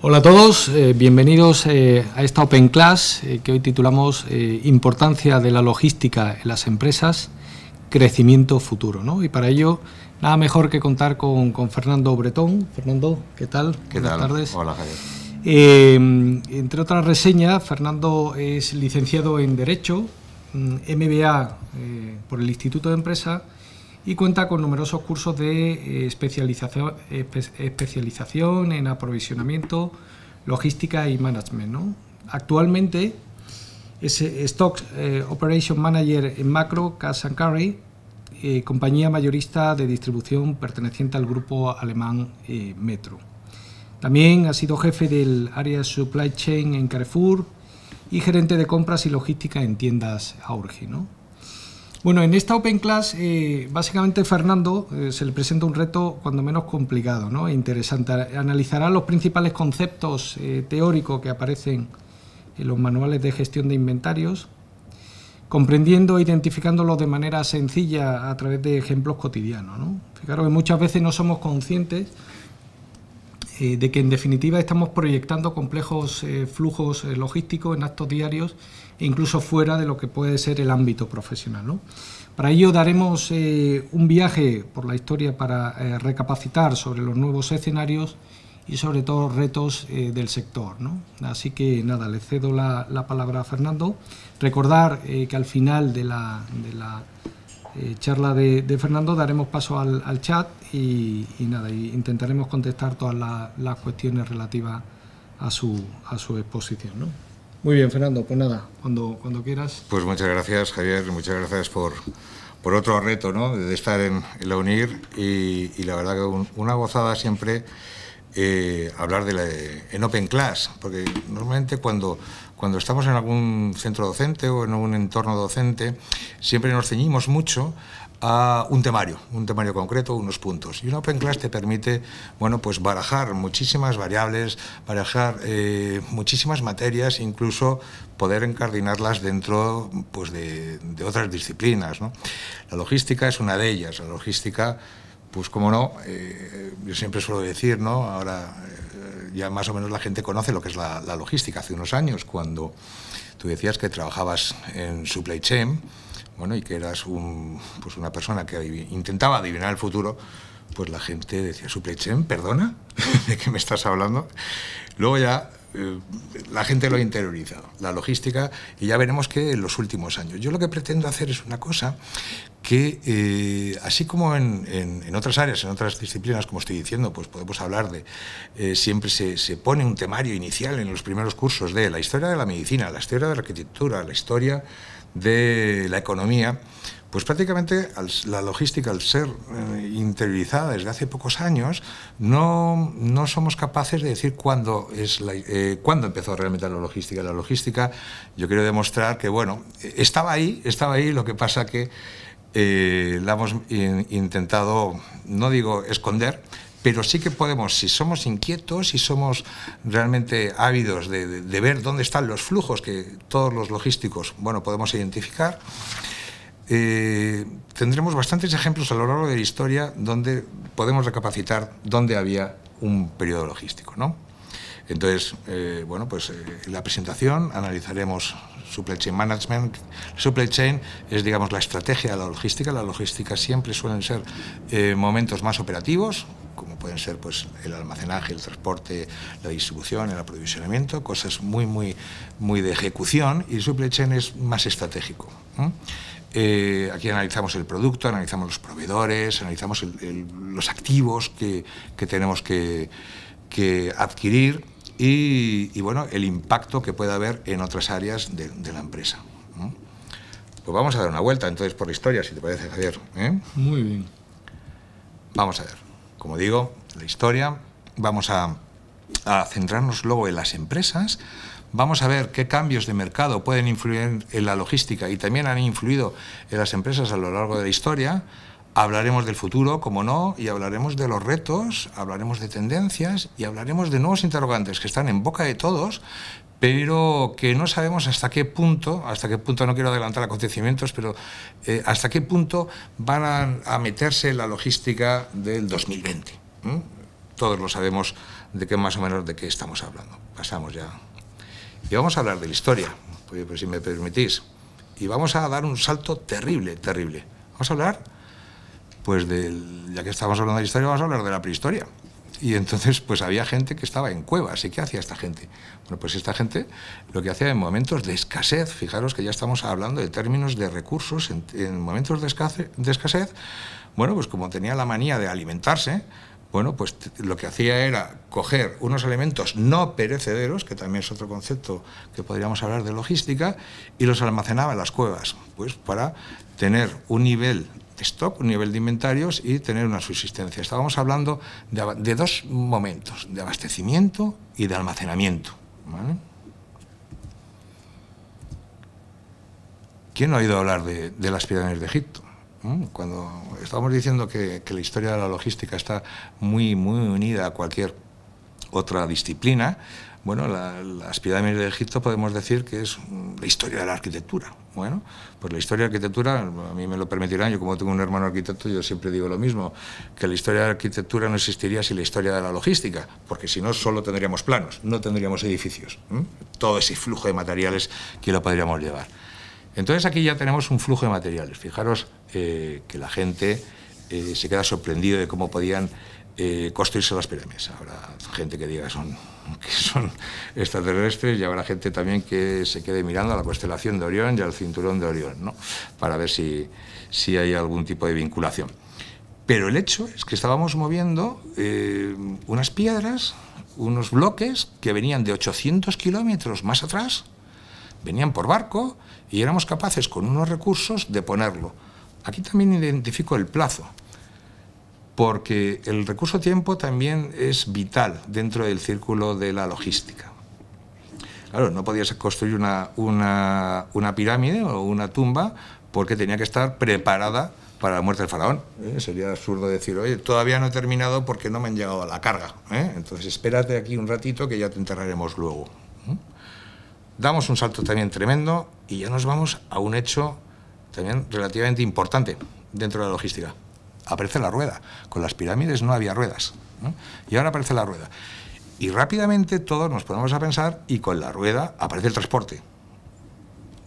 Hola a todos, eh, bienvenidos eh, a esta Open Class eh, que hoy titulamos Importancia de la logística en las empresas, crecimiento futuro. Y para ello, nada mejor que contar con, Fernando Bretón. Fernando, ¿qué tal? Buenas tardes. Hola, Javier. entre otras reseñas, Fernando es licenciado en Derecho, MBA mm, por el Instituto de Empresa y cuenta con numerosos cursos de eh, especialización, en aprovisionamiento, logística y management. Actualmente es Stock eh, Operation Manager en Macro, Cash and Carry, eh, compañía mayorista de distribución perteneciente al grupo alemán Metro. También ha sido jefe del área Supply Chain en Carrefour y gerente de compras y logística en tiendas Aurgi. Bueno, en esta Open Class, eh, básicamente Fernando eh, se le presenta un reto cuando menos complicado ¿no? e interesante. Analizará los principales conceptos eh, teóricos que aparecen en los manuales de gestión de inventarios, comprendiendo e identificándolos de manera sencilla a través de ejemplos cotidianos. Fijaros que muchas veces no somos conscientes de que en definitiva estamos proyectando complejos flujos logísticos en actos diarios incluso fuera de lo que puede ser el ámbito profesional. ¿no? Para ello daremos eh, un viaje por la historia para eh, recapacitar sobre los nuevos escenarios y sobre todo retos eh, del sector. ¿no? Así que nada, le cedo la, palabra a Fernando. Recordar que al final de la, charla de, Fernando daremos paso al, chat y, nada, intentaremos contestar todas las cuestiones relativas a su, a su exposición. ¿no? Muy bien, Fernando, pues nada, cuando, cuando quieras. Pues muchas gracias, Javier, muchas gracias por, otro reto, ¿no? De estar en, la UNIR y, la verdad que una gozada siempre eh, hablar de la, en Open Class, porque normalmente cuando, cuando estamos en algún centro docente o en un entorno docente, siempre nos ceñimos mucho a un temario, un temario concreto, unos puntos. Y una Open Class te permite bueno, pues barajar muchísimas variables, barajar eh, muchísimas materias, incluso poder encardinarlas dentro pues, de, otras disciplinas. La logística es una de ellas. La logística, pues como no, eh, yo siempre suelo decir, ¿no? ahora eh, ya más o menos la gente conoce lo que es la, la logística. Hace unos años, cuando tú decías que trabajabas en supply chain, bueno, y que eras pues una persona que intentaba adivinar el futuro, pues la gente decía, Suplechen, perdona, ¿de qué me estás hablando? Luego ya eh, la gente lo ha interiorizado, la logística, y ya veremos que en los últimos años. Yo lo que pretendo hacer es una cosa que, eh, así como en, otras áreas, en otras disciplinas, como estoy diciendo, pues podemos hablar de, eh, siempre se, se pone un temario inicial en los primeros cursos de la historia de la medicina, la historia de la arquitectura, la historia de la economía, pues prácticamente la logística, al ser eh, interiorizada desde hace pocos años, no, somos capaces de decir cuándo, es eh, cuándo empezó realmente la logística. La logística, yo quiero demostrar que, bueno, e, estaba ahí, estaba ahí, lo que pasa que eh, la hemos intentado, no digo esconder, pero sí que podemos, si somos inquietos, si somos realmente ávidos de, ver dónde están los flujos que todos los logísticos, bueno, podemos identificar, eh, tendremos bastantes ejemplos a lo largo de la historia donde podemos recapacitar dónde había un periodo logístico, Entonces, eh, bueno, pues en eh, la presentación analizaremos supply chain management. Supply chain es, digamos, la estrategia de la logística. La logística siempre suelen ser momentos más operativos, como pueden ser pues, el almacenaje, el transporte, la distribución, el aprovisionamiento, cosas muy, muy, muy de ejecución y el supply chain es más estratégico. Eh, aquí analizamos el producto, analizamos los proveedores, analizamos los activos que, tenemos que, adquirir y, bueno, el impacto que puede haber en otras áreas de, la empresa. Pues vamos a dar una vuelta entonces por la historia, si te parece, Javier. ¿eh? Muy bien. Vamos a ver como digo, la historia. Vamos a, centrarnos luego en las empresas, Vamos a ver qué cambios de mercado pueden influir en la logística y también han influido en las empresas a lo largo de la historia. Hablaremos del futuro, como no, y hablaremos de los retos, hablaremos de tendencias y hablaremos de nuevos interrogantes que están en boca de todos, pero que no sabemos hasta qué punto, hasta qué punto no quiero adelantar acontecimientos, pero eh, hasta qué punto van a, meterse la logística del 2020. Todos lo sabemos de qué más o menos de qué estamos hablando. Pasamos ya. Y vamos a hablar de la historia, pues si me permitís. Y vamos a dar un salto terrible, terrible. Vamos a hablar, pues del, ya que estamos hablando de la historia, vamos a hablar de la prehistoria. Y entonces, pues había gente que estaba en cuevas. ¿Y qué hacía esta gente? Bueno, pues esta gente lo que hacía en momentos de escasez, fijaros que ya estamos hablando de términos de recursos, en, momentos de escasez, de escasez, bueno, pues como tenía la manía de alimentarse, bueno, pues lo que hacía era coger unos elementos no perecederos, que también es otro concepto que podríamos hablar de logística, y los almacenaba en las cuevas, pues para tener un nivel stock, un nivel de inventarios y tener una subsistencia. Estábamos hablando de, dos momentos, de abastecimiento y de almacenamiento. ¿Quién no ha oído hablar de, las pirámides de Egipto? ¿Mm? Cuando estábamos diciendo que, la historia de la logística está muy, muy unida a cualquier otra disciplina, bueno, las pirámides de Egipto podemos decir que es mm, la historia de la arquitectura. Bueno, pues la historia de arquitectura, a mí me lo permitirán, yo como tengo un hermano arquitecto, yo siempre digo lo mismo, que la historia de arquitectura no existiría sin la historia de la logística, porque si no, solo tendríamos planos, no tendríamos edificios. Todo ese flujo de materiales que lo podríamos llevar. Entonces aquí ya tenemos un flujo de materiales. Fijaros eh, que la gente eh, se queda sorprendido de cómo podían eh, construirse las pirámides. Habrá gente que diga son, que son extraterrestres y habrá gente también que se quede mirando a la constelación de Orión y al cinturón de Orión, para ver si, hay algún tipo de vinculación. Pero el hecho es que estábamos moviendo eh, unas piedras, unos bloques que venían de 800 kilómetros más atrás, venían por barco y éramos capaces con unos recursos de ponerlo. Aquí también identifico el plazo porque el recurso tiempo también es vital dentro del círculo de la logística. Claro, no podías construir una, una, pirámide o una tumba porque tenía que estar preparada para la muerte del faraón. ¿eh? Sería absurdo decir, oye, todavía no he terminado porque no me han llegado a la carga. ¿eh? Entonces espérate aquí un ratito que ya te enterraremos luego. ¿eh? Damos un salto también tremendo y ya nos vamos a un hecho también relativamente importante dentro de la logística aparece la rueda. Con las pirámides no había ruedas. Y ahora aparece la rueda. Y rápidamente todos nos ponemos a pensar y con la rueda aparece el transporte.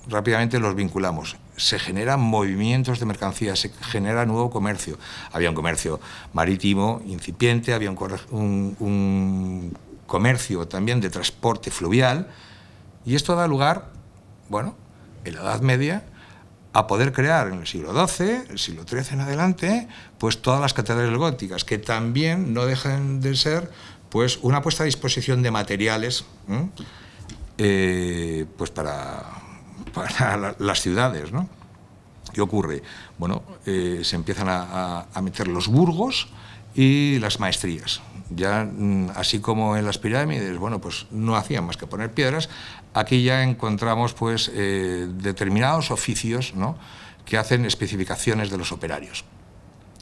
Rápidamente los vinculamos. Se generan movimientos de mercancías, se genera nuevo comercio. Había un comercio marítimo incipiente, había un, un comercio también de transporte fluvial. Y esto da lugar, bueno, en la Edad Media a poder crear en el siglo XII, el siglo XIII en adelante, pues todas las catedrales góticas, que también no dejan de ser pues una puesta a disposición de materiales eh, pues para, para las ciudades. ¿no? ¿Qué ocurre? Bueno, eh, se empiezan a, a meter los burgos y las maestrías. Ya, mm, así como en las pirámides, bueno, pues no hacían más que poner piedras, Aquí ya encontramos pues, eh, determinados oficios que hacen especificaciones de los operarios.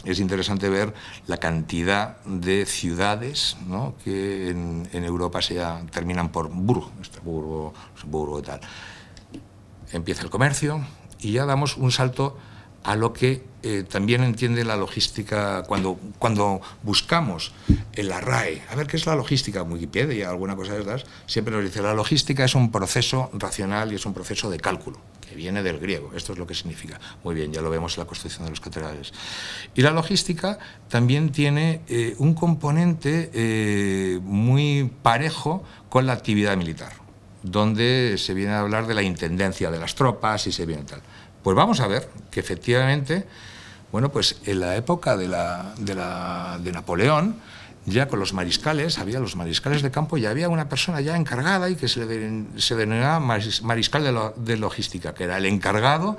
Es interesante ver la cantidad de ciudades que en, Europa se terminan por Burg, este burgo, y tal. Empieza el comercio y ya damos un salto a lo que eh, también entiende la logística cuando, cuando buscamos el la A ver, ¿qué es la logística? Wikipedia y alguna cosa de estas, siempre nos dice, la logística es un proceso racional y es un proceso de cálculo, que viene del griego, esto es lo que significa. Muy bien, ya lo vemos en la construcción de los catedrales. Y la logística también tiene eh, un componente eh, muy parejo con la actividad militar, donde se viene a hablar de la intendencia de las tropas y se viene tal. Pues vamos a ver que efectivamente, bueno, pues en la época de, Napoleón, ya con los mariscales, había los mariscales de campo y había una persona ya encargada y que se, denominaba mariscal de, logística, que era el encargado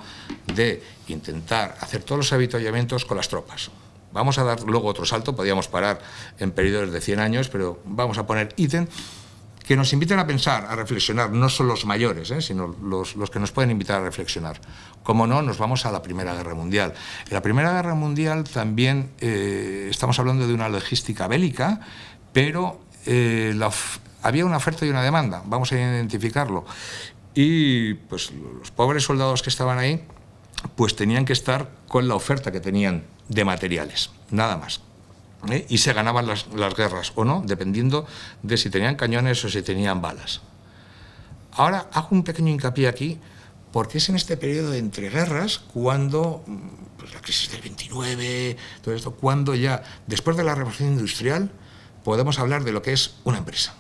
de intentar hacer todos los avituallamientos con las tropas. Vamos a dar luego otro salto, podíamos parar en periodos de 100 años, pero vamos a poner ítem que nos inviten a pensar, a reflexionar, no son los mayores, ¿eh? sino los, que nos pueden invitar a reflexionar. Como no, nos vamos a la Primera Guerra Mundial. En la Primera Guerra Mundial también eh, estamos hablando de una logística bélica, pero eh, había una oferta y una demanda, vamos a identificarlo. Y pues los pobres soldados que estaban ahí, pues tenían que estar con la oferta que tenían de materiales, nada más. ¿eh? y se ganaban las, guerras o no, dependiendo de si tenían cañones o si tenían balas. Ahora hago un pequeño hincapié aquí porque es en este periodo de entreguerras cuando pues, la crisis del 29, todo esto, cuando ya después de la revolución industrial podemos hablar de lo que es una empresa.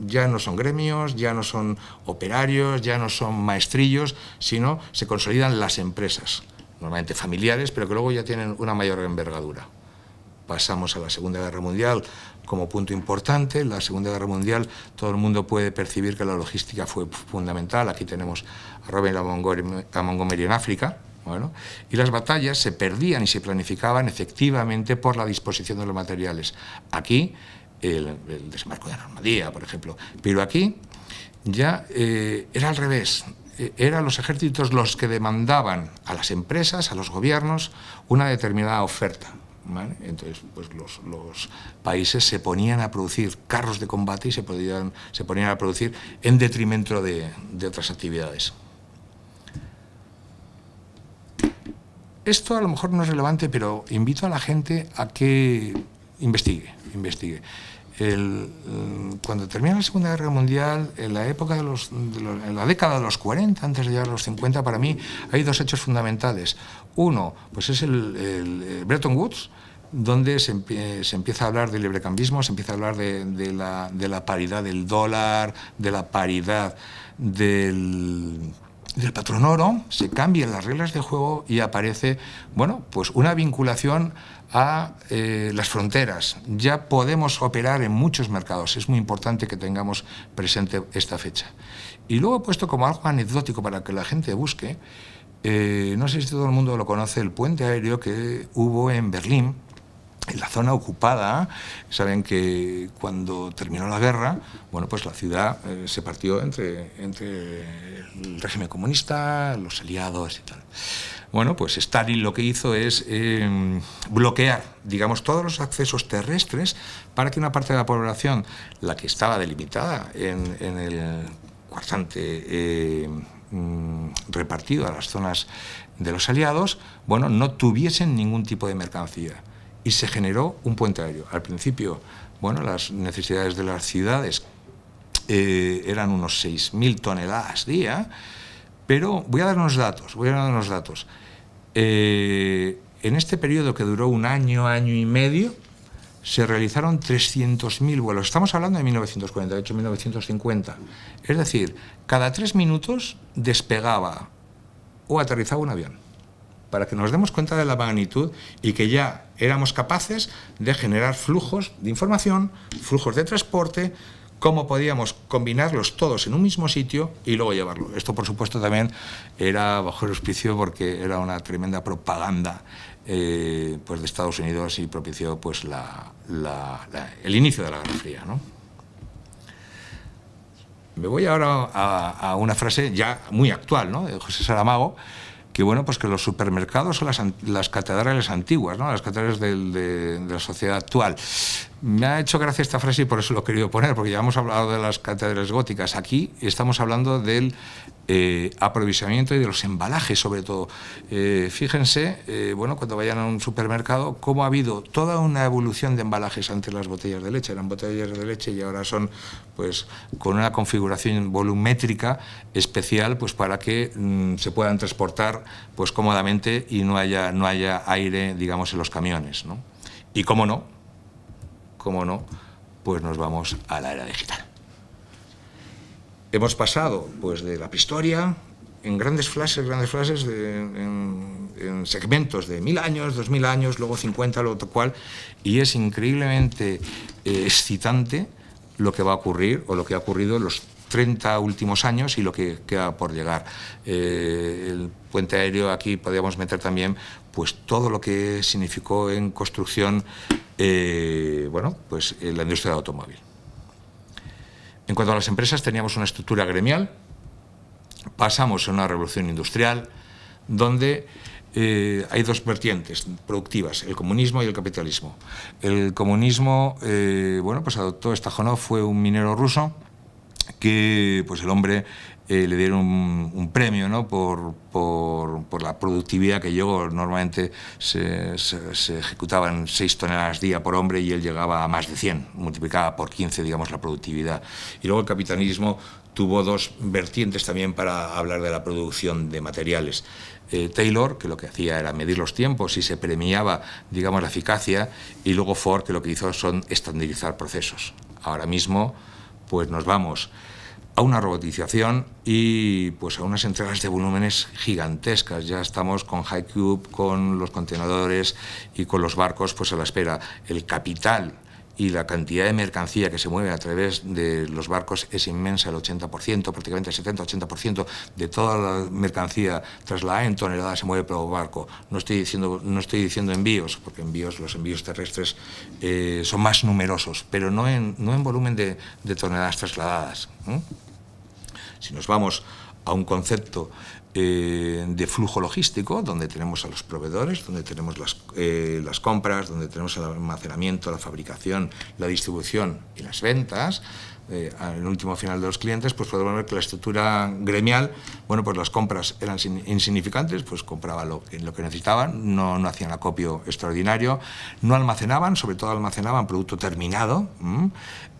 Ya no son gremios, ya no son operarios, ya no son maestrillos, sino se consolidan las empresas, normalmente familiares, pero que luego ya tienen una mayor envergadura pasamos a la Segunda Guerra Mundial como punto importante. La Segunda Guerra Mundial, todo el mundo puede percibir que la logística fue fundamental. Aquí tenemos a Robin a Montgomery en África. Bueno, y las batallas se perdían y se planificaban efectivamente por la disposición de los materiales. Aquí, el, desembarco de Normandía, por ejemplo. Pero aquí ya eh, era al revés e, eran los ejércitos los que demandaban a las empresas, a los gobiernos, una determinada oferta. Entonces, pues los, países se ponían a producir carros de combate y se, podían, se ponían a producir en detrimento de, otras actividades. Esto a lo mejor no es relevante, pero invito a la gente a que investigue, investigue. cuando termina la Segunda Guerra Mundial, en la época de los, en la década de los 40, antes de llegar a los 50, para mí hay dos hechos fundamentales. Uno, pues es el Bretton Woods, donde se, empieza a hablar del librecambismo, se empieza a hablar de, la, paridad del dólar, de la paridad del, patrón oro, se cambian las reglas de juego y aparece, bueno, pues una vinculación a eh, las fronteras. Ya podemos operar en muchos mercados. Es muy importante que tengamos presente esta fecha. Y luego puesto como algo anecdótico para que la gente busque, eh, no sé si todo el mundo lo conoce, el puente aéreo que hubo en Berlín en la zona ocupada, saben que cuando terminó la guerra, bueno, pues la ciudad eh, se partió entre, entre el régimen comunista, los aliados y tal. Bueno, pues Stalin lo que hizo es em, bloquear, digamos, todos los accesos terrestres para que una parte de la población, la que estaba delimitada en, el cuartante em, repartido a las zonas de los aliados, bueno, no tuviesen ningún tipo de mercancía y se generó un puente aéreo. Al principio, bueno, las necesidades de las ciudades eh, eran unos 6.000 toneladas día, pero voy a dar unos datos, voy a dar unos datos. Eh, en este periodo que duró un año, año y medio, se realizaron 300.000 vuelos. Estamos hablando de 1948-1950. Es decir, cada tres minutos despegaba o aterrizaba un avión para que nos demos cuenta de la magnitud y que ya éramos capaces de generar flujos de información, flujos de transporte, cómo podíamos combinarlos todos en un mismo sitio y luego llevarlo. Esto, por supuesto, también era bajo el auspicio porque era una tremenda propaganda eh, pues de Estados Unidos y propició pues, el inicio de la Guerra Fría. Me voy ahora a, una frase ya muy actual ¿no? de José Saramago, ...y bueno, pues que los supermercados son las, catedrales antiguas, ¿no? las catedrales de, la sociedad actual. Me ha hecho gracia esta frase y por eso lo he querido poner, porque ya hemos hablado de las cátedras góticas. Aquí estamos hablando del eh, aprovisionamiento y de los embalajes, sobre todo. Eh, fíjense, eh, bueno, cuando vayan a un supermercado, cómo ha habido toda una evolución de embalajes ante las botellas de leche. Eran botellas de leche y ahora son, pues, con una configuración volumétrica especial, pues, para que mm, se puedan transportar, pues, cómodamente y no haya, no haya aire, digamos, en los camiones, Y cómo no, como no, pues nos vamos a la era digital. Hemos pasado pues, de la pistoria, en grandes flashes, grandes flashes, en, segmentos de mil años, dos mil años, luego 50, lo cual, y es increíblemente eh, excitante lo que va a ocurrir o lo que ha ocurrido en los 30 últimos años y lo que queda por llegar. Eh, el puente aéreo aquí podríamos meter también pues todo lo que significó en construcción eh, bueno, pues eh, la industria del automóvil. En cuanto a las empresas, teníamos una estructura gremial, pasamos a una revolución industrial, donde eh, hay dos vertientes productivas, el comunismo y el capitalismo. El comunismo, bueno, pues adoptó Stajonov, fue un minero ruso, que pues el hombre eh, le dieron un, premio por, la productividad que llegó. Normalmente se, ejecutaban 6 toneladas día por hombre y él llegaba a más de 100, multiplicaba por 15, digamos, la productividad. Y luego el capitalismo tuvo dos vertientes también para hablar de la producción de materiales. Eh, Taylor, que lo que hacía era medir los tiempos y se premiaba, digamos, la eficacia, y luego Ford, que lo que hizo son estandarizar procesos. Ahora mismo pues nos vamos a una robotización y pues a unas entregas de volúmenes gigantescas. Ya estamos con High Cube, con los contenedores y con los barcos pues a la espera. El capital y la cantidad de mercancía que se mueve a través de los barcos es inmensa, el 80%, prácticamente el 70-80% de toda la mercancía trasladada en toneladas se mueve por barco. No estoy diciendo, no estoy diciendo envíos, porque envíos, los envíos terrestres eh, son más numerosos, pero no en, no en volumen de, toneladas trasladadas. Si nos vamos a un concepto eh, de flujo logístico, donde tenemos a los proveedores, donde tenemos las, eh, las, compras, donde tenemos el almacenamiento, la fabricación, la distribución y las ventas, eh, al último final de los clientes, pues podemos ver que la estructura gremial, bueno, pues las compras eran insignificantes, pues compraba lo, lo que necesitaban, no, hacían acopio extraordinario, no almacenaban, sobre todo almacenaban producto terminado,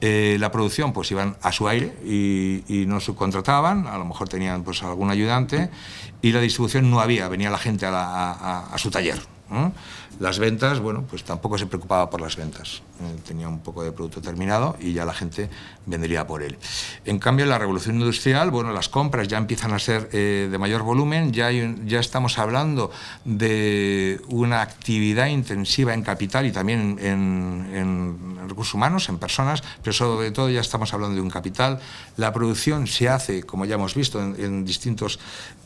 eh, la producción pues iban a su aire y, no subcontrataban, a lo mejor tenían pues algún ayudante y la distribución no había, venía la gente a, su taller. Las ventas, bueno, pues tampoco se preocupaba por las ventas. Eh, tenía un poco de producto terminado y ya la gente vendría por él. En cambio, en la revolución industrial, bueno, las compras ya empiezan a ser eh, de mayor volumen, ya, ya estamos hablando de una actividad intensiva en capital y también en, recursos humanos, en personas, pero sobre todo ya estamos hablando de un capital. La producción se hace, como ya hemos visto, en, distintos distintas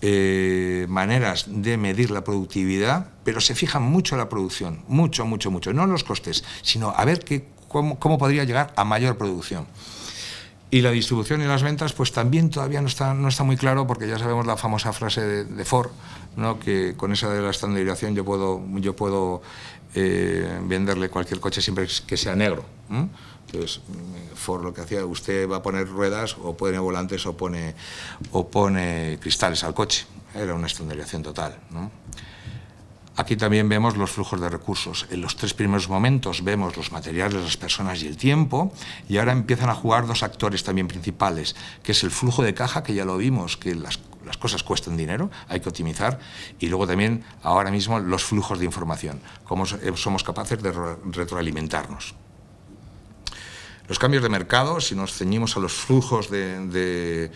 eh, maneras de medir la productividad, pero se fija mucho la producción, mucho, mucho, mucho. No los costes, sino a ver cómo, podría llegar a mayor producción. Y la distribución y las ventas, pues también todavía no está, no está muy claro, porque ya sabemos la famosa frase de, Ford, ¿no? que con esa de la estandarización yo puedo, yo puedo eh, venderle cualquier coche siempre que sea negro. Entonces, Ford lo que hacía, usted va a poner ruedas o pone volantes o pone, o pone cristales al coche. Era una estandarización total. Aquí también vemos los flujos de recursos. En los tres primeros momentos vemos los materiales, las personas y el tiempo, y ahora empiezan a jugar dos actores también principales, que es el flujo de caja, que ya lo vimos, que las, cosas cuestan dinero, hay que optimizar, y luego también ahora mismo los flujos de información, cómo eh, somos capaces de retroalimentarnos. Los cambios de mercado, si nos ceñimos a los flujos de,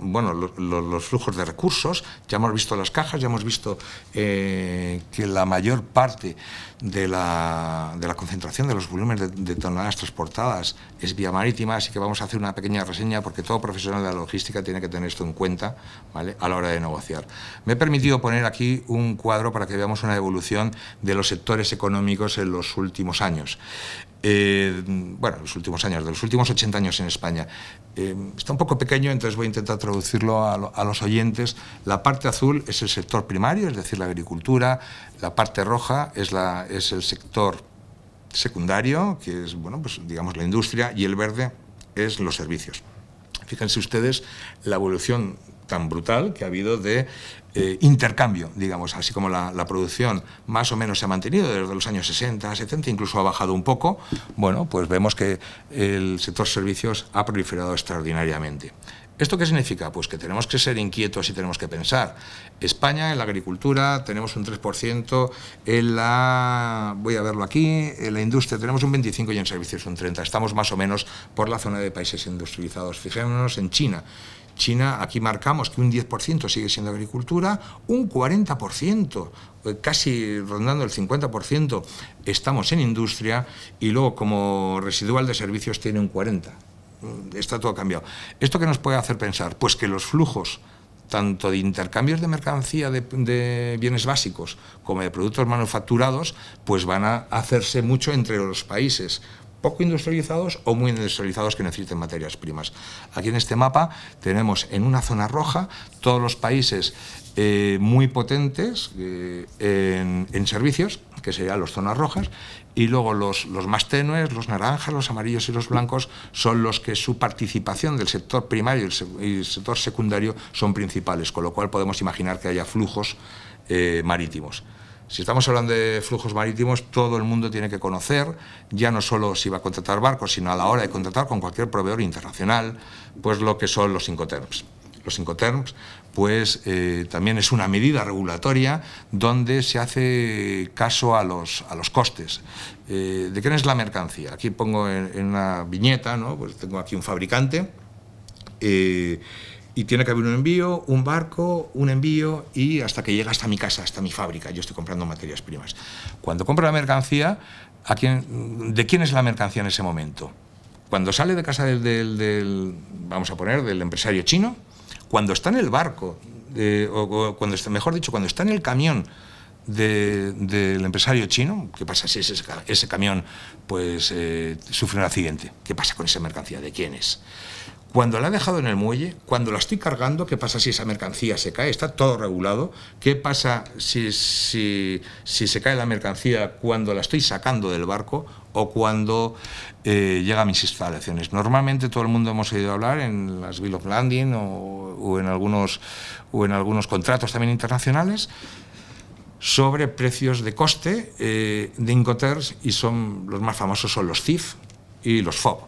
bueno, los flujos de recursos, ya hemos visto las cajas, ya hemos visto eh, que la mayor parte de la, concentración de los volúmenes de, toneladas transportadas es vía marítima, así que vamos a hacer una pequeña reseña porque todo profesional de la logística tiene que tener esto en cuenta ¿vale? a la hora de negociar. Me he permitido poner aquí un cuadro para que veamos una evolución de los sectores económicos en los últimos años eh, bueno, los últimos años, de los últimos 80 años en España. Eh, está un poco pequeño, entonces voy a intentar traducirlo a, los oyentes. La parte azul es el sector primario, es decir, la agricultura. La parte roja es, la, es el sector secundario, que es, bueno, pues digamos la industria, y el verde es los servicios. Fíjense ustedes la evolución tan brutal que ha habido de eh, intercambio, digamos, así como la, producción más o menos se ha mantenido desde los años 60, 70, incluso ha bajado un poco, bueno, pues vemos que el sector servicios ha proliferado extraordinariamente. ¿Esto qué significa? Pues que tenemos que ser inquietos y tenemos que pensar. España en la agricultura tenemos un 3%, en la, voy a verlo aquí, en la industria tenemos un 25% y en servicios un 30%. Estamos más o menos por la zona de países industrializados. Fijémonos en China. China, aquí marcamos que un 10% sigue siendo agricultura, un 40%, eh, casi rondando el 50%, estamos en industria y luego como residual de servicios tiene un 40%. Mm, está todo cambiado. ¿Esto qué nos puede hacer pensar? Pues que los flujos tanto de intercambios de mercancía de, bienes básicos como de productos manufacturados, pues van a hacerse mucho entre los países poco industrializados o muy industrializados que necesiten materias primas. Aquí en este mapa tenemos en una zona roja todos los países eh, muy potentes eh, en, servicios, que serían las zonas rojas, y luego los, más tenues, los naranjas, los amarillos y los blancos, son los que su participación del sector primario y el, sector secundario son principales, con lo cual podemos imaginar que haya flujos eh, marítimos. Si estamos hablando de flujos marítimos, todo el mundo tiene que conocer, ya no solo si va a contratar barcos, sino a la hora de contratar con cualquier proveedor internacional, pues lo que son los Incoterms. Los Incoterms, pues eh, también es una medida regulatoria donde se hace caso a los, a los costes. Eh, ¿De quién es la mercancía? Aquí pongo en, una viñeta, ¿no? pues tengo aquí un fabricante. Eh, y tiene que haber un envío, un barco, un envío y hasta que llega hasta mi casa, hasta mi fábrica. Yo estoy comprando materias primas. Cuando compro la mercancía, ¿a quién, ¿de quién es la mercancía en ese momento? Cuando sale de casa del, vamos a poner, del empresario chino, cuando está en el barco, o, cuando está, mejor dicho, cuando está en el camión del empresario chino, ¿qué pasa si ese, camión pues, eh, sufre un accidente? ¿Qué pasa con esa mercancía? ¿De quién es? Cuando la he dejado en el muelle, cuando la estoy cargando, ¿qué pasa si esa mercancía se cae? Está todo regulado. ¿Qué pasa si, se cae la mercancía cuando la estoy sacando del barco o cuando eh, llega a mis instalaciones? Normalmente todo el mundo hemos oído hablar en las Bill of Landing o, en, algunos, o en algunos contratos también internacionales sobre precios de coste eh, de incoters y son los más famosos son los CIF y los FOB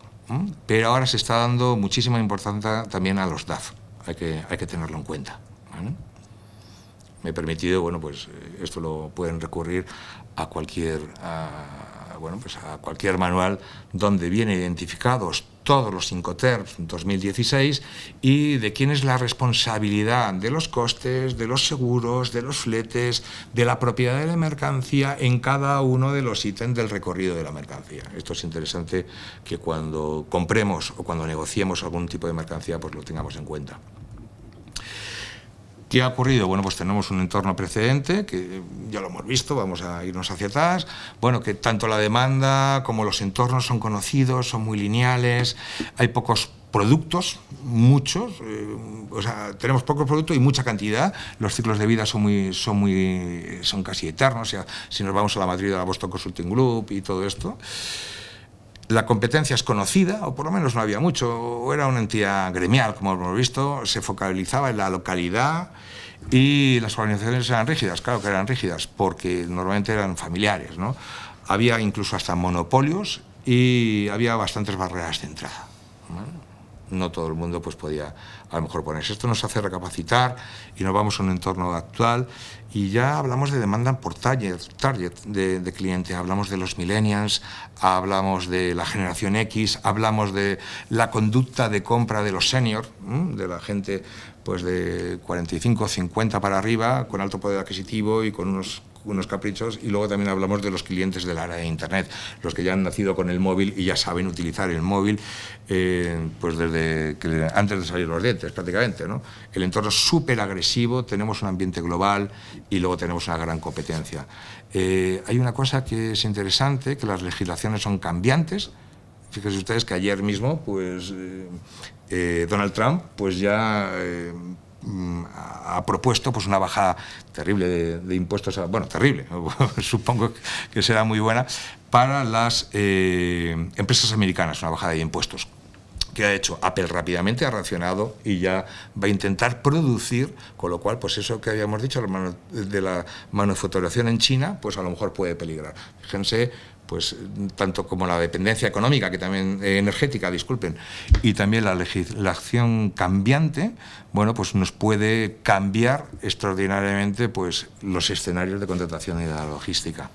pero ahora se está dando muchísima importancia también a los DAF, hay que, hay que tenerlo en cuenta. Me he permitido, bueno, pues eh, esto lo pueden recurrir a cualquier bueno, pues a cualquier manual donde vienen identificados todos los Incoterms 2016 y de quién es la responsabilidad de los costes, de los seguros, de los fletes, de la propiedad de la mercancía en cada uno de los ítems del recorrido de la mercancía. Esto es interesante que cuando compremos o cuando negociemos algún tipo de mercancía pues lo tengamos en cuenta. ¿Qué ha ocurrido? Bueno, pues tenemos un entorno precedente, que ya lo hemos visto, vamos a irnos hacia atrás. Bueno, que tanto la demanda como los entornos son conocidos, son muy lineales, hay pocos productos, muchos, eh, o sea, tenemos pocos productos y mucha cantidad, los ciclos de vida son muy, son muy, son casi eternos, o sea, si nos vamos a la Madrid, a la Boston Consulting Group y todo esto la competencia es conocida, o por lo menos no había mucho, era una entidad gremial, como hemos visto, se focalizaba en la localidad y las organizaciones eran rígidas, claro que eran rígidas, porque normalmente eran familiares, ¿no? Había incluso hasta monopolios y había bastantes barreras de entrada no todo el mundo pues podía a lo mejor ponerse. Esto nos hace recapacitar y nos vamos a un entorno actual y ya hablamos de demanda por target, de, clientes hablamos de los millennials, hablamos de la generación X, hablamos de la conducta de compra de los senior, de la gente pues de 45, 50 para arriba, con alto poder adquisitivo y con unos unos caprichos y luego también hablamos de los clientes del área de Internet, los que ya han nacido con el móvil y ya saben utilizar el móvil eh, pues desde antes de salir los dientes prácticamente. ¿no? El entorno es súper agresivo, tenemos un ambiente global y luego tenemos una gran competencia. Eh, hay una cosa que es interesante, que las legislaciones son cambiantes. Fíjense ustedes que ayer mismo pues, eh, Donald Trump pues ya Mm, ha propuesto pues una bajada terrible de, impuestos, bueno, terrible, supongo que será muy buena, para las eh, empresas americanas, una bajada de impuestos. que ha hecho? Apple rápidamente ha reaccionado y ya va a intentar producir, con lo cual, pues eso que habíamos dicho de la manufacturación en China, pues a lo mejor puede peligrar. Fíjense pues tanto como la dependencia económica, que también eh, energética, disculpen, y también la legislación cambiante, bueno, pues nos puede cambiar extraordinariamente pues los escenarios de contratación y de la logística.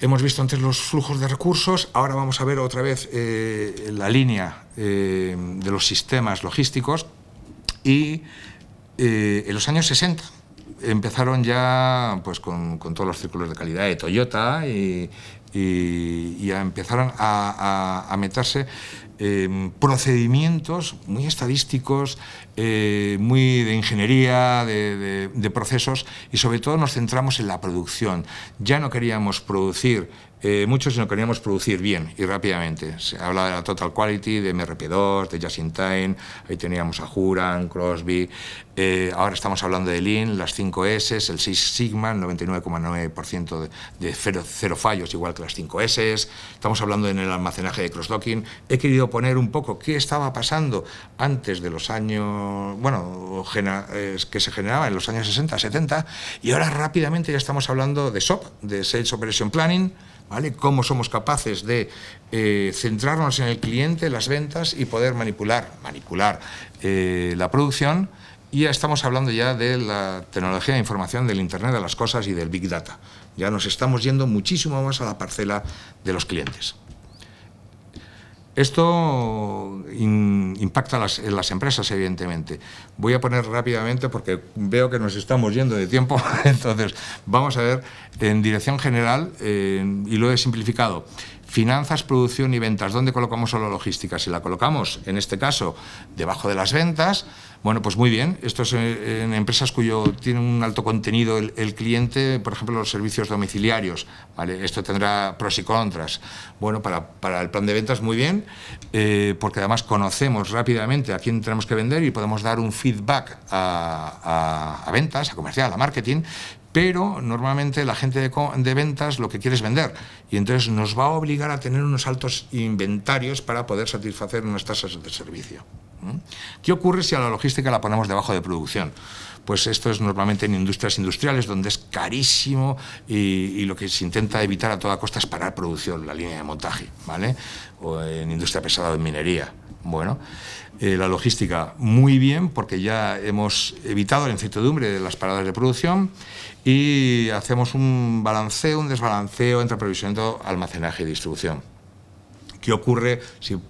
Hemos visto antes los flujos de recursos, ahora vamos a ver otra vez eh, la línea eh, de los sistemas logísticos y en los años 60 empezaron ya pues, con, todos los círculos de calidad de Toyota y, empezaron a, meterse em, procedimientos muy estadísticos, eh, muy de ingeniería, de procesos y sobre todo nos centramos en la producción. Ya no queríamos producir eh, muchos no queríamos producir bien y rápidamente. Se habla de la Total Quality, de MRP2, de Just in Time, ahí teníamos a juran, Crosby. Eh, ahora estamos hablando de Lean, las 5S, el 6 Sigma, el 99,9% de, cero, fallos, igual que las 5S. Estamos hablando en el almacenaje de cross-docking. He querido poner un poco qué estaba pasando antes de los años, bueno, que se generaba en los años 60, 70, y ahora rápidamente ya estamos hablando de SOP, de Sales Operation Planning Cómo somos capaces de eh, centrarnos en el cliente, las ventas y poder manipular, manipular eh, la producción. Y ya estamos hablando ya de la tecnología de información, del Internet de las cosas y del Big Data. Ya nos estamos yendo muchísimo más a la parcela de los clientes. Esto impacta en las empresas, evidentemente. Voy a poner rápidamente, porque veo que nos estamos yendo de tiempo, entonces vamos a ver en dirección general, eh, y lo he simplificado. Finanzas, producción y ventas. ¿Dónde colocamos solo logística? Si la colocamos, en este caso, debajo de las ventas, bueno, pues muy bien. Esto es eh, en empresas cuyo tiene un alto contenido el, cliente, por ejemplo, los servicios domiciliarios. ¿vale? Esto tendrá pros y contras. Bueno, para, el plan de ventas muy bien, eh, porque además conocemos rápidamente a quién tenemos que vender y podemos dar un feedback a ventas, a comercial, a marketing, pero normalmente la gente de, ventas lo que quiere es vender y entonces nos va a obligar a tener unos altos inventarios para poder satisfacer nuestras tasas de servicio. ¿Qué ocurre si a la logística la ponemos debajo de producción? Pues esto es normalmente en industrias industriales donde es carísimo y, lo que se intenta evitar a toda costa es parar producción, la línea de montaje, ¿vale? O en industria pesada o en minería. Bueno, eh, la logística muy bien porque ya hemos evitado la incertidumbre de las paradas de producción y hacemos un balanceo, un desbalanceo entre de almacenaje y distribución. ¿Qué ocurre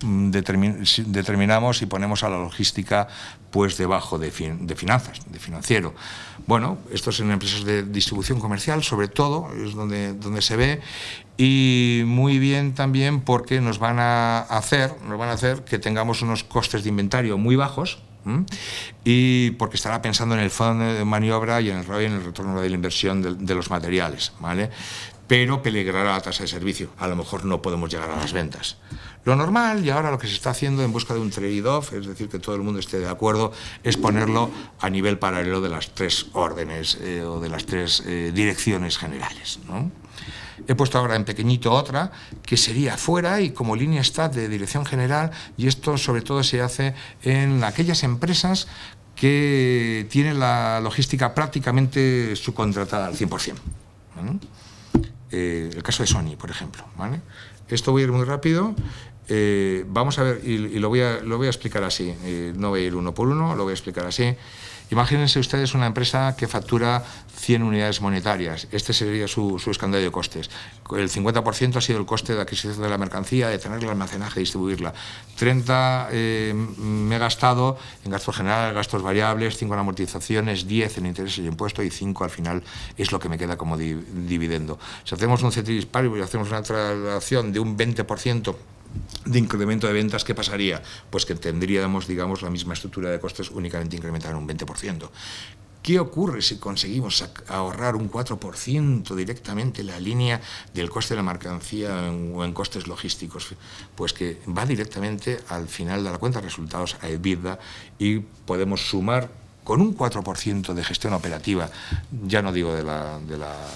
mm, si, determinamos y ponemos a la logística pues debajo de, de finanzas, de financiero? Bueno, esto es en empresas de distribución comercial, sobre todo, es donde, se ve, y muy bien también porque nos van a hacer, nos van a hacer que tengamos unos costes de inventario muy bajos, y porque estará pensando en el fondo de maniobra y en el, retorno de la inversión de, los materiales. ¿vale? pero peligrará la tasa de servicio. A lo mejor no podemos llegar a las ventas. Lo normal, y ahora lo que se está haciendo en busca de un trade-off, es decir, que todo el mundo esté de acuerdo, es ponerlo a nivel paralelo de las tres órdenes eh, o de las tres eh, direcciones generales. He puesto ahora en pequeñito otra que sería fuera y como línea está de dirección general y esto sobre todo se hace en aquellas empresas que tienen la logística prácticamente subcontratada al 100%. Eh, el caso de Sony, por ejemplo. Esto voy a ir muy rápido. Eh, vamos a ver, y, lo, voy a, lo voy a explicar así. Eh, no voy a ir uno por uno, lo voy a explicar así. Imagínense ustedes una empresa que factura 100 unidades monetarias. Este sería su, escándalo de costes. El 50% ha sido el coste de adquisición de la mercancía, de tenerla, almacenaje y distribuirla. 30 eh, me he gastado en gastos generales, gastos variables, 5 en amortizaciones, 10 en intereses y impuestos y 5 al final es lo que me queda como dividendo. Si hacemos un disparo y hacemos una traslación de un 20%, de incremento de ventas, ¿qué pasaría? Pues que tendríamos, digamos, la misma estructura de costes únicamente incrementada en un 20%. ¿Qué ocurre si conseguimos ahorrar un 4% directamente la línea del coste de la mercancía o en costes logísticos? Pues que va directamente al final de la cuenta de resultados a EBITDA y podemos sumar con un 4% de gestión operativa, ya no digo de la,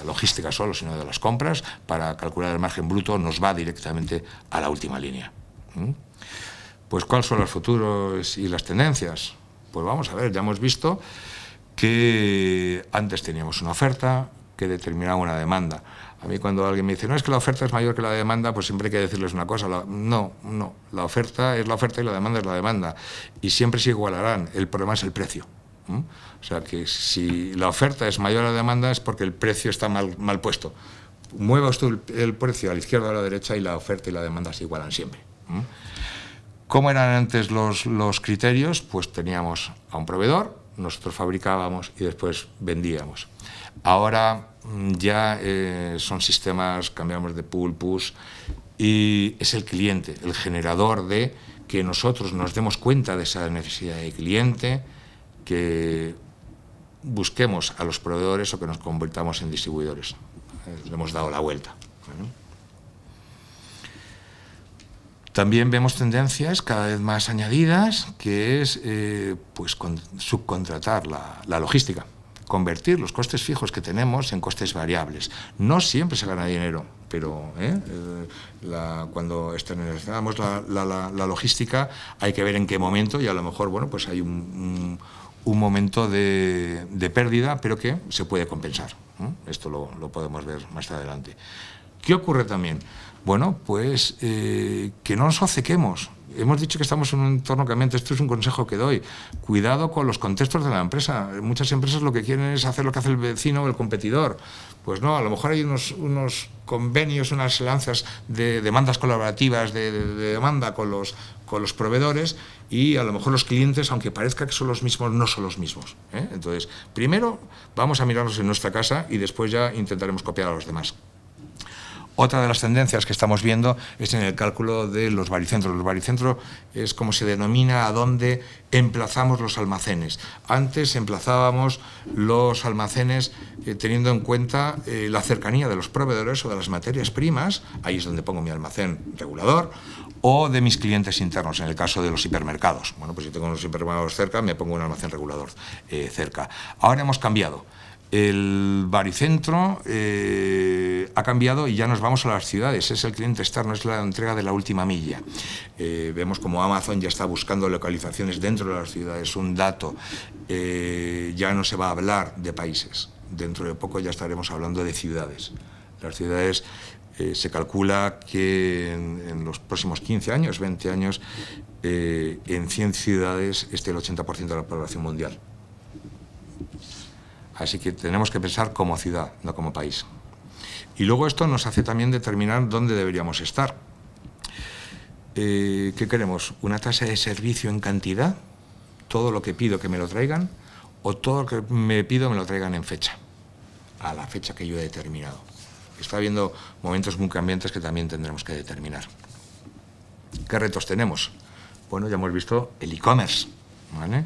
logística solo, sino de las compras, para calcular el margen bruto, nos va directamente a la última línea. ¿Mm? Pues cuáles son los futuros y las tendencias. Pues vamos a ver, ya hemos visto que antes teníamos una oferta que determinaba una demanda. A mí cuando alguien me dice, no es que la oferta es mayor que la demanda, pues siempre hay que decirles una cosa, no, no, la oferta es la oferta y la demanda es la demanda, y siempre se igualarán, el problema es el precio. O sea que si la oferta es mayor a la demanda es porque el precio está mal, mal puesto. muevas tú el, precio a la izquierda o a la derecha y la oferta y la demanda se igualan siempre. ¿Cómo eran antes los, los criterios? Pues teníamos a un proveedor, nosotros fabricábamos y después vendíamos. Ahora mm, ya eh, son sistemas, cambiamos de pull, push, y es el cliente, el generador de que nosotros nos demos cuenta de esa necesidad de cliente, que busquemos a los proveedores o que nos convirtamos en distribuidores. Eh, le hemos dado la vuelta. También vemos tendencias cada vez más añadidas, que es eh, pues, subcontratar la, logística convertir los costes fijos que tenemos en costes variables. No siempre se gana dinero, pero ¿eh? cuando externalizamos la, logística hay que ver en qué momento y a lo mejor bueno pues hay un un momento de, pérdida, pero que se puede compensar. Esto lo, podemos ver más adelante. ¿Qué ocurre también? Bueno, pues eh, que no nos acequemos hemos dicho que estamos en un entorno que esto es un consejo que doy, cuidado con los contextos de la empresa. Muchas empresas lo que quieren es hacer lo que hace el vecino o el competidor. Pues no, a lo mejor hay unos, convenios, unas lanzas de demandas colaborativas, de, demanda con los, con los proveedores y a lo mejor los clientes, aunque parezca que son los mismos, no son los mismos. ¿eh? Entonces, primero vamos a mirarnos en nuestra casa y después ya intentaremos copiar a los demás. Otra de las tendencias que estamos viendo es en el cálculo de los baricentros. Los baricentros es como se denomina a dónde emplazamos los almacenes. Antes emplazábamos los almacenes eh, teniendo en cuenta eh, la cercanía de los proveedores o de las materias primas, ahí es donde pongo mi almacén regulador, o de mis clientes internos, en el caso de los hipermercados. Bueno, pues si tengo unos hipermercados cerca, me pongo un almacén regulador eh, cerca. Ahora hemos cambiado el baricentro eh, ha cambiado y ya nos vamos a las ciudades. Es el cliente no es la entrega de la última milla. Eh, vemos como Amazon ya está buscando localizaciones dentro de las ciudades, un dato. Eh, ya no se va a hablar de países. Dentro de poco ya estaremos hablando de ciudades. Las ciudades se calcula que en, en, los próximos 15 años, 20 años, en 100 ciudades esté el 80% de la población mundial. Así que tenemos que pensar como ciudad, no como país. Y luego esto nos hace también determinar dónde deberíamos estar. Eh, ¿Qué queremos? ¿Una tasa de servicio en cantidad? ¿Todo lo que pido que me lo traigan? ¿O todo lo que me pido me lo traigan en fecha? A la fecha que yo he determinado. Está habiendo momentos muy cambiantes que también tendremos que determinar. ¿Qué retos tenemos? Bueno, ya hemos visto el e-commerce, ¿vale?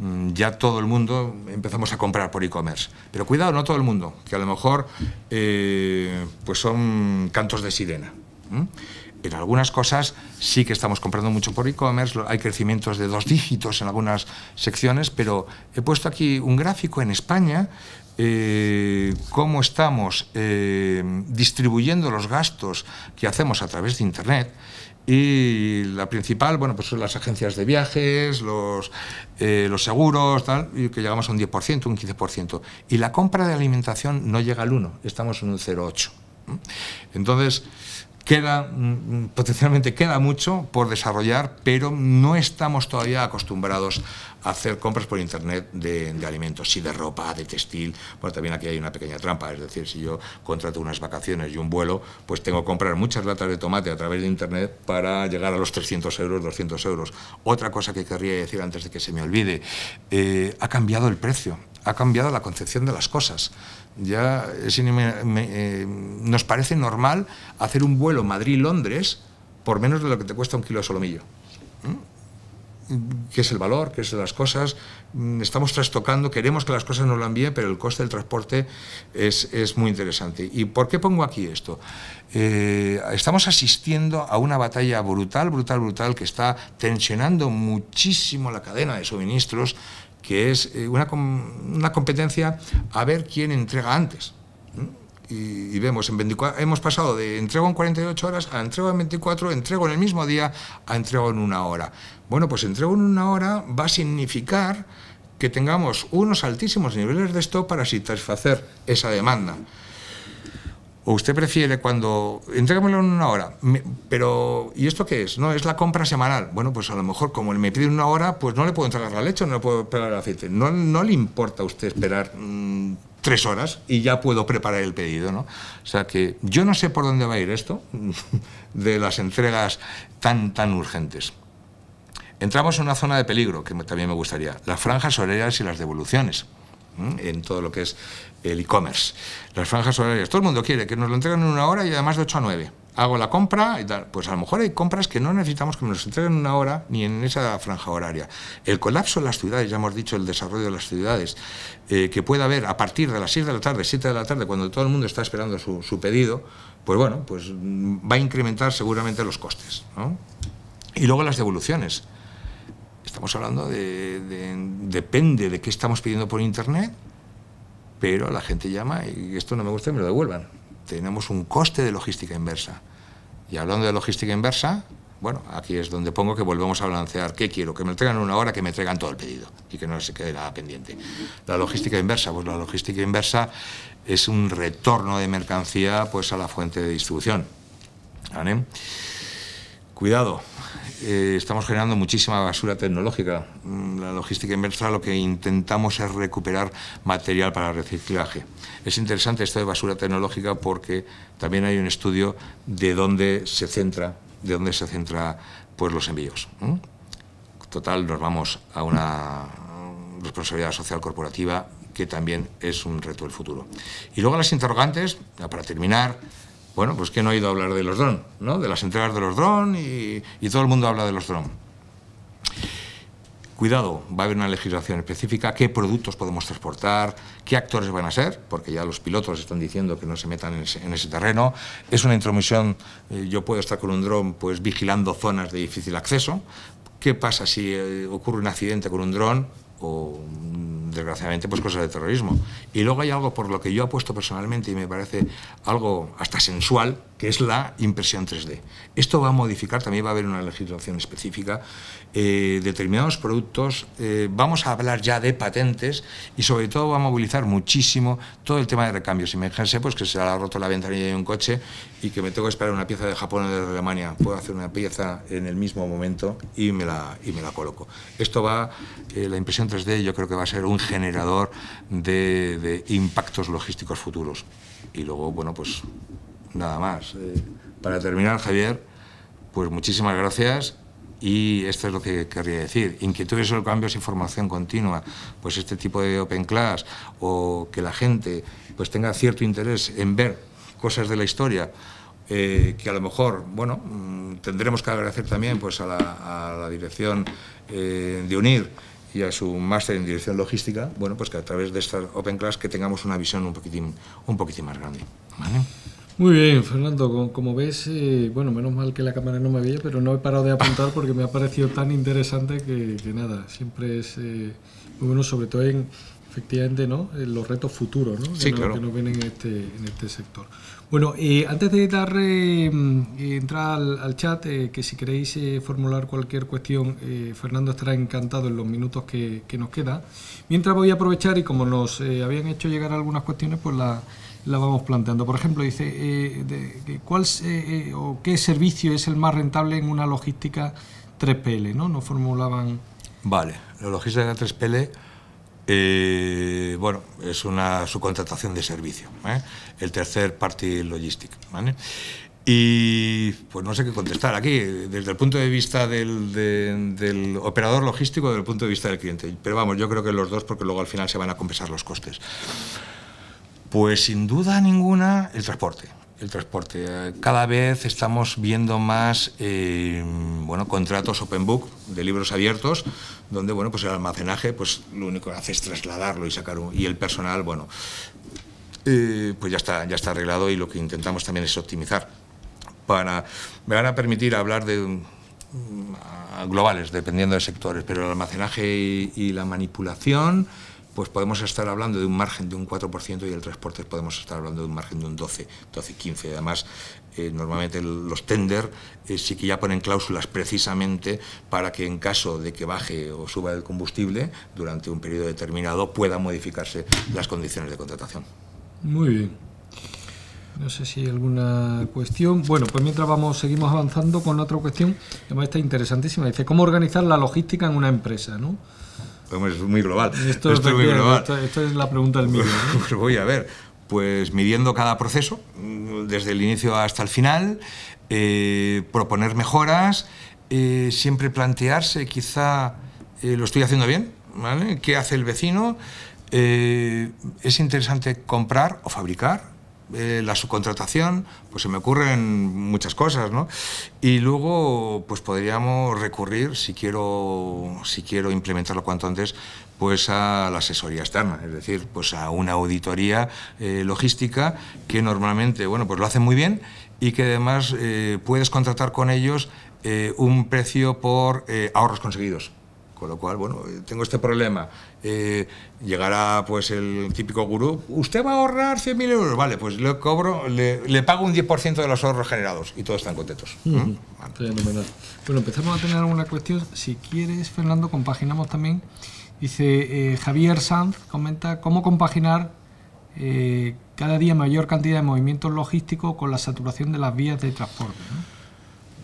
Mm, ya todo el mundo empezamos a comprar por e-commerce. Pero cuidado, no todo el mundo, que a lo mejor eh, pues son cantos de sirena. En algunas cosas sí que estamos comprando mucho por e-commerce, hay crecimientos de dos dígitos en algunas secciones, pero he puesto aquí un gráfico en España, eh, cómo estamos eh, distribuyendo los gastos que hacemos a través de Internet y la principal, bueno, pues son las agencias de viajes, los, eh, los seguros, tal, que llegamos a un 10%, un 15%. Y la compra de alimentación no llega al 1, estamos en un 0,8. Entonces, Queda, mm, mm, potencialmente queda mucho por desarrollar, pero no estamos todavía acostumbrados a hacer compras por internet de, alimentos, sí de ropa, de textil. Bueno, también aquí hay una pequeña trampa, es decir, si yo contrato unas vacaciones y un vuelo, pues tengo que comprar muchas latas de tomate a través de internet para llegar a los 300 euros, 200 euros. Otra cosa que querría decir antes de que se me olvide, eh, ha cambiado el precio, ha cambiado la concepción de las cosas. Ya eh, nos parece normal hacer un vuelo Madrid-Londres por menos de lo que te cuesta un kilo de solomillo. ¿Qué es el valor? ¿Qué es las cosas? Mm, estamos trastocando, queremos que las cosas nos lo envíen, pero el coste del transporte es, muy interesante. ¿Y por qué pongo aquí esto? Eh, estamos asistiendo a una batalla brutal, brutal, brutal que está tensionando muchísimo la cadena de suministros que es eh, una, competencia a ver quién entrega antes. Y, vemos, en hemos pasado de entrego en 48 horas a entrego en 24, entrego en el mismo día a entrego en una hora. Bueno, pues entrego en una hora va a significar que tengamos unos altísimos niveles de stock para satisfacer esa demanda. ¿O usted prefiere cuando, entrégamelo en una hora, pero ¿y esto qué es? No, es la compra semanal. Bueno, pues a lo mejor como me pide una hora, pues no le puedo entregar la leche no le puedo preparar el aceite. No, no le importa a usted esperar mm, tres horas y ya puedo preparar el pedido, ¿no? O sea que yo no sé por dónde va a ir esto de las entregas tan, tan urgentes. Entramos en una zona de peligro que también me gustaría, las franjas horarias y las devoluciones en todo lo que es el e-commerce. Las franjas horarias, todo el mundo quiere que nos lo entreguen en una hora y además de 8 a 9. Hago la compra y tal. Pues a lo mejor hay compras que no necesitamos que nos entreguen en una hora ni en esa franja horaria. El colapso de las ciudades, ya hemos dicho, el desarrollo de las ciudades, eh, que puede haber a partir de las 6 de la tarde, 7 de la tarde, cuando todo el mundo está esperando su, pedido, pues bueno, pues va a incrementar seguramente los costes. Y luego las devoluciones. Estamos hablando de, de, depende de qué estamos pidiendo por internet, pero la gente llama y esto no me gusta y me lo devuelvan. Tenemos un coste de logística inversa. Y hablando de logística inversa, bueno, aquí es donde pongo que volvemos a balancear qué quiero, que me entregan una hora, que me entregan todo el pedido y que no se quede nada pendiente. La logística inversa, pues la logística inversa es un retorno de mercancía pues a la fuente de distribución. Cuidado, eh, estamos generando muchísima basura tecnológica. Mm, la logística inversa lo que intentamos es recuperar material para reciclaje. Es interesante esto de basura tecnológica porque también hay un estudio de dónde se centra, de dónde se centra pues los envíos. Total, nos vamos a una responsabilidad social corporativa que también es un reto del futuro. Y luego las interrogantes, para terminar, bueno, pues que no ha oído hablar de los drones, ¿no? De las entregas de los drones y, todo el mundo habla de los drones. Cuidado, va a haber una legislación específica, qué productos podemos transportar, qué actores van a ser, porque ya los pilotos están diciendo que no se metan en ese, terreno. Es una intromisión, eh, yo puedo estar con un dron pues, vigilando zonas de difícil acceso. ¿Qué pasa si eh, ocurre un accidente con un dron? o desgraciadamente pues cosas de terrorismo. Y luego hay algo por lo que yo apuesto personalmente y me parece algo hasta sensual, que es la impresión 3D. Esto va a modificar, también va a haber una legislación específica, eh, determinados productos, eh, vamos a hablar ya de patentes y sobre todo va a movilizar muchísimo todo el tema de recambios. Imagínense pues, que se ha roto la ventanilla de un coche y que me tengo que esperar una pieza de Japón o de Alemania. Puedo hacer una pieza en el mismo momento y me la, y me la coloco. Esto va, eh, la impresión 3D yo creo que va a ser un generador de, de impactos logísticos futuros. Y luego, bueno, pues nada más. Eh, para terminar, Javier, pues muchísimas gracias y esto es lo que querría decir. Inquietudes sobre cambios y formación continua, pues este tipo de open class o que la gente pues tenga cierto interés en ver cosas de la historia. Eh, que a lo mejor, bueno, mm, tendremos que agradecer también pues, a, la, dirección eh, de UNIR y a su máster en dirección logística, bueno, pues que a través de esta Open Class que tengamos una visión un poquitín, un poquitín más grande. Muy bien, Fernando, como ves, eh, bueno, menos mal que la cámara no me veía, pero no he parado de apuntar porque me ha parecido tan interesante que, nada, siempre es eh, bueno, sobre todo en, efectivamente, ¿no? En los retos futuros, ¿no? que, nos, que, este, en este, sector. Bueno, eh, antes de dar eh, entrar al, chat, que si queréis formular cualquier cuestión, Fernando estará encantado en los minutos que, que, nos queda. Mientras voy a aprovechar y como nos habían hecho llegar algunas cuestiones, pues la la vamos planteando. Por ejemplo, dice, eh, de, ¿cuál eh, o qué servicio es el más rentable en una logística 3PL? ¿no? no formulaban... Vale, la logística de 3PL, eh, bueno, es una subcontratación de servicio, el tercer party logistic. Y pues no sé qué contestar aquí, desde el punto de vista del, operador logístico, desde el punto de vista del cliente. Pero vamos, yo creo que los dos, porque luego al final se van a compensar los costes. Pues sin duda ninguna el transporte. El transporte. Cada vez estamos viendo más eh, bueno, contratos open book de libros abiertos, donde bueno, pues el almacenaje pues, lo único que hace es trasladarlo y sacar y el personal, bueno, eh, pues ya está, ya está arreglado y lo que intentamos también es optimizar. Para, me van a permitir hablar de mm, globales, dependiendo de sectores, pero el almacenaje y la manipulación pues podemos estar hablando de un margen de un 4% y el transporte podemos estar hablando de un margen de un 12, 12, 15. Además, eh, normalmente los tender eh, sí que ya ponen cláusulas precisamente para que en caso de que baje o suba el combustible durante un periodo determinado puedan modificarse las condiciones de contratación. Muy bien. No sé si hay alguna cuestión. Bueno, pues mientras vamos, seguimos avanzando con otra cuestión. Además está interesantísima. Dice, ¿cómo organizar la logística en una empresa? ¿no? es muy global. Esto, es muy global. Esto, es la pregunta del mío ¿eh? pues voy a ver. Pues midiendo cada proceso, mm, desde el inicio hasta el final, eh, proponer mejoras, eh, siempre plantearse quizá lo estoy haciendo bien, ¿vale? ¿Qué hace el vecino? es interesante comprar o fabricar, eh, la subcontratación, pues se me ocurren muchas cosas, ¿no? Y luego, pues podríamos recurrir, si quiero, si quiero implementarlo cuanto antes, pues a la asesoría externa, es decir, pues a una auditoría eh, logística que normalmente, bueno, pues lo hacen muy bien y que además eh, puedes contratar con ellos un precio por ahorros conseguidos. Con lo cual, bueno, eh, tengo este problema. Eh, llegará pues el típico gurú, usted va a ahorrar 100.000 euros, vale, pues le cobro, le, pago un 10% de los ahorros generados y todos están contentos. Bueno, empezamos a tener alguna cuestión. Si quieres, Fernando, compaginamos también. Dice eh, Javier Sanz, comenta cómo compaginar cada día mayor cantidad de movimientos logísticos con la saturación de las vías de transporte.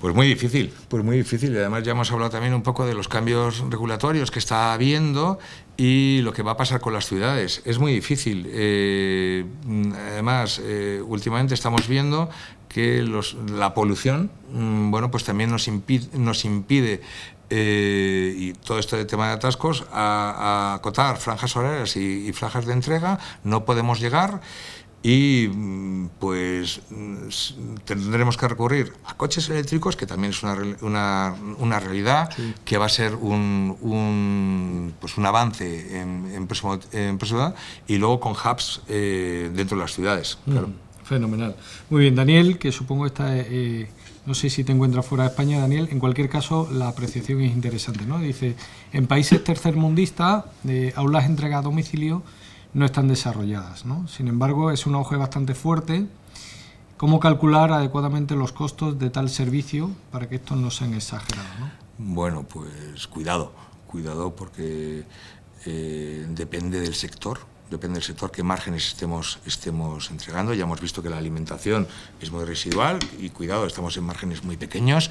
Pues muy difícil, pues muy difícil. además ya hemos hablado también un poco de los cambios regulatorios que está habiendo y lo que va a pasar con las ciudades. Es muy difícil. Eh, además, eh, últimamente estamos viendo que la polución, mm, bueno, pues también nos impide, nos impide eh, y todo esto de tema de atascos, a, a acotar franjas horarias y franjas de entrega. No podemos llegar y mm, pues mm, tendremos que recurrir a coches eléctricos, que también es una, una, realidad, que va a ser un, un, pues un avance en, en, y luego con hubs eh, dentro de las ciudades. Mm, fenomenal. Muy bien, Daniel, que supongo está... Eh, no sé si te encuentras fuera de España, Daniel. En cualquier caso, la apreciación es interesante. ¿no? Dice, en países tercermundistas, de eh, aulas entrega a domicilio no están desarrolladas. ¿no? Sin embargo, es un auge bastante fuerte. ¿Cómo calcular adecuadamente los costos de tal servicio para que estos no sean exagerados? Bueno, pues cuidado, cuidado porque eh, depende del sector, depende del sector qué márgenes estemos, estemos entregando. Ya hemos visto que la alimentación es muy residual y cuidado, estamos en márgenes muy pequeños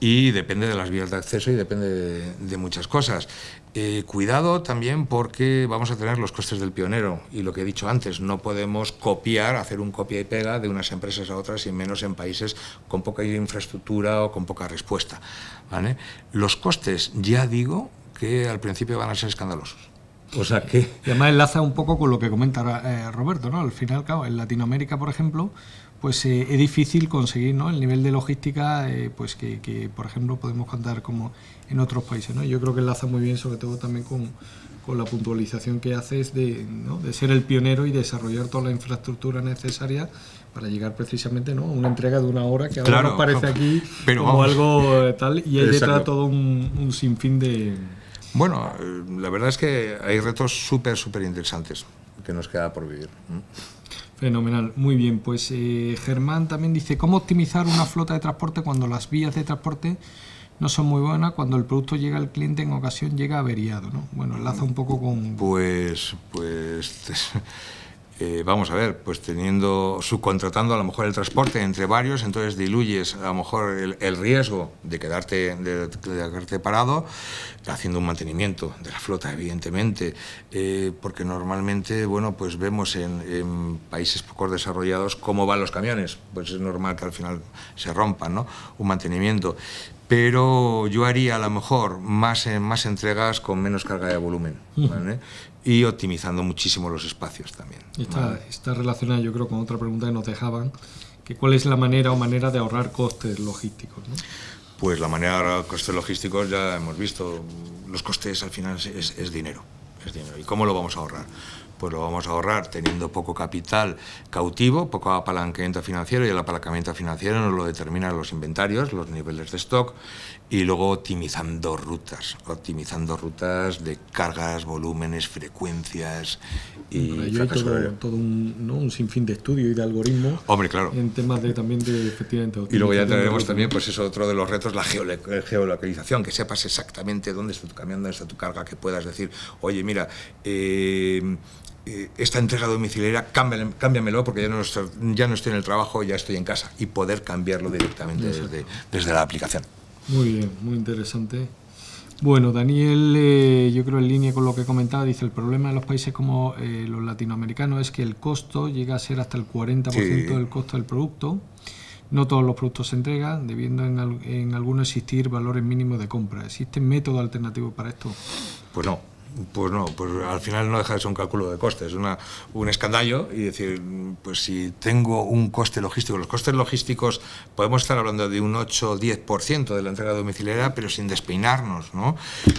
y depende de las vías de acceso y depende de, muchas cosas. Eh, cuidado también porque vamos a tener los costes del pionero y lo que he dicho antes, no podemos copiar, hacer un copia y pega de unas empresas a otras y menos en países con poca infraestructura o con poca respuesta. Los costes, ya digo que al principio van a ser escandalosos. O sea que... Y además enlaza un poco con lo que comenta eh, Roberto, ¿no? Al final, claro, en Latinoamérica, por ejemplo, pues eh, es difícil conseguir el nivel de logística eh, pues que, por ejemplo, podemos contar como en otros países. ¿no? Yo creo que enlaza muy bien, sobre todo también con, la puntualización que haces de, ser el pionero y desarrollar toda la infraestructura necesaria para llegar precisamente a una entrega de una hora que ahora nos parece aquí como algo eh, tal y hay detrás todo un, un sinfín de... Bueno, la verdad es que hay retos súper, súper interesantes que nos queda por vivir. Fenomenal, muy bien. Pues eh, Germán también dice, ¿cómo optimizar una flota de transporte cuando las vías de transporte no son muy buenas, cuando el producto llega al cliente en ocasión llega averiado? ¿no? Bueno, enlaza un poco con... Pues, pues Eh, vamos a ver, pues teniendo, subcontratando a lo mejor el transporte entre varios, entonces diluyes a lo mejor el, riesgo de quedarte, de, parado, haciendo un mantenimiento de la flota, evidentemente, eh, porque normalmente, bueno, pues vemos en, países poco desarrollados cómo van los camiones, pues es normal que al final se rompan, ¿no? Un mantenimiento. Pero yo haría a lo mejor más, eh, más entregas con menos carga de volumen y optimizando muchísimo los espacios también. está, está relacionada yo creo con otra pregunta que nos dejaban, que cuál es la manera o manera de ahorrar costes logísticos. Pues la manera de ahorrar costes logísticos ya hemos visto, los costes al final es, dinero, es dinero. ¿Y cómo lo vamos a ahorrar? pues lo vamos a ahorrar teniendo poco capital cautivo, poco apalancamiento financiero y el apalancamiento financiero nos lo determinan los inventarios, los niveles de stock y luego optimizando rutas, optimizando rutas de cargas, volúmenes, frecuencias y todo, un, sinfín de estudio y de algoritmos. Hombre, claro. En temas de también de efectivamente. Y luego ya tendremos también, pues eso, otro de los retos, la geolocalización, que sepas exactamente dónde está tu camión, dónde está tu carga, que puedas decir, oye, mira, eh, eh, esta entrega domiciliaria, cámbiamelo porque ya no, estoy, ya no estoy en el trabajo, ya estoy en casa y poder cambiarlo directamente desde, desde la aplicación. Muy bien, muy interesante. Bueno, Daniel, eh, yo creo en línea con lo que comentaba, dice, el problema de los países como eh, los latinoamericanos es que el costo llega a ser hasta el 40% del costo del producto. No todos los productos se entregan, debiendo en, en algunos existir valores mínimos de compra. ¿Existe método alternativo para esto? Pues no. Pues no, pues al final no deja de ser un cálculo de costes, una, un escandallo y decir, pues si tengo un coste logístico, los costes logísticos podemos estar hablando de un 8 o 10% de la entrega domiciliaria, pero sin despeinarnos, ¿no?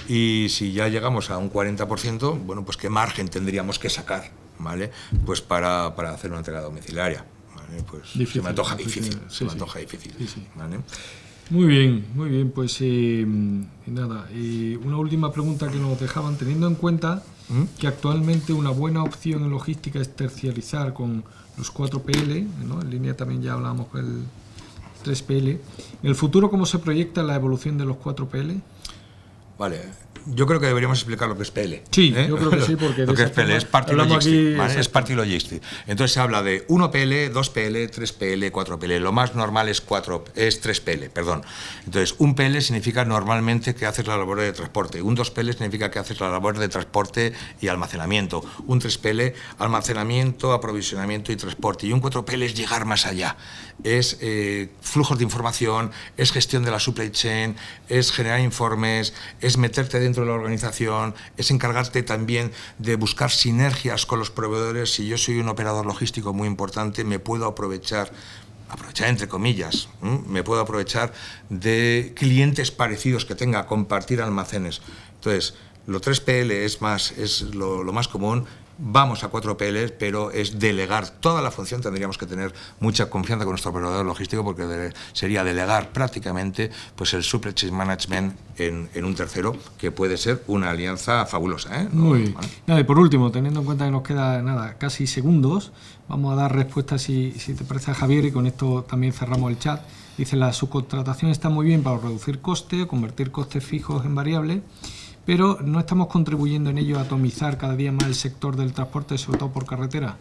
Y si ya llegamos a un 40%, bueno, pues qué margen tendríamos que sacar, ¿vale? Pues para, hacer una entrega domiciliaria, ¿vale? Pues se me antoja difícil, me antoja difícil, ¿vale? Muy bien, muy bien. Pues eh, nada, y una última pregunta que nos dejaban, teniendo en cuenta ¿Mm? que actualmente una buena opción en logística es tercializar con los 4PL, en línea también ya hablábamos con el 3PL. ¿En el futuro cómo se proyecta la evolución de los 4PL? Vale, yo creo que deberíamos explicar lo que es PL. Sí, ¿eh? yo creo que sí, porque... lo que es PL, es Party Logistics, es party Entonces se habla de 1PL, 2PL, 3PL, 4PL. Lo más normal es, 4, es 3PL, perdón. Entonces, un PL significa normalmente que haces la labor de transporte. Un 2PL significa que haces la labor de transporte y almacenamiento. Un 3PL, almacenamiento, aprovisionamiento y transporte. Y un 4PL es llegar más allá. Es eh, flujos de información, es gestión de la supply chain, es generar informes, es meterte dentro de la organización, es encargarte también de buscar sinergias con los proveedores. Si yo soy un operador logístico muy importante, me puedo aprovechar aprovechar entre comillas, me puedo aprovechar de clientes parecidos que tenga, compartir almacenes. Entonces, lo 3PL es, más, es lo más común vamos a cuatro peles, pero es delegar toda la función. Tendríamos que tener mucha confianza con nuestro operador logístico porque sería delegar prácticamente pues el supply chain management en, un tercero, que puede ser una alianza fabulosa. ¿eh? por último, teniendo en cuenta que nos queda nada casi segundos, vamos a dar respuestas si, si te parece Javier y con esto también cerramos el chat. Dice, la subcontratación está muy bien para reducir costes, convertir costes fijos en variables pero ¿no estamos contribuyendo en ello a atomizar cada día más el sector del transporte, sobre todo por carretera?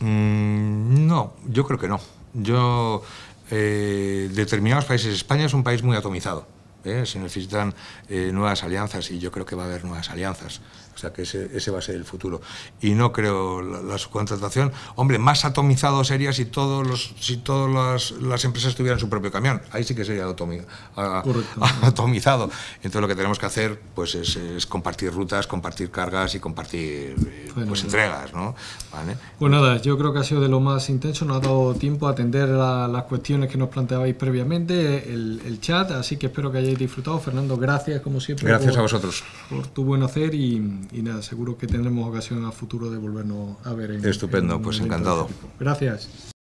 Mm, no, yo creo que no. Yo, eh, determinados países, España es un país muy atomizado. ¿eh? Se necesitan eh, nuevas alianzas y yo creo que va a haber nuevas alianzas. O sea que ese, ese va a ser el futuro. Y no creo la, subcontratación. Hombre, más atomizado sería si todos los, si todas las, empresas tuvieran su propio camión. Ahí sí que sería atomizado. Entonces lo que tenemos que hacer pues es, compartir rutas, compartir cargas y compartir eh, pues, entregas. ¿no? Pues nada, yo creo que ha sido de lo más intenso. No ha dado tiempo a atender las cuestiones que nos planteabais previamente, el, chat. Así que espero que hayáis disfrutado. Fernando, gracias como siempre. Gracias a vosotros. Por tu buen hacer y y nada, seguro que tendremos ocasión en el futuro de volvernos a ver. Estupendo, pues encantado. Gracias.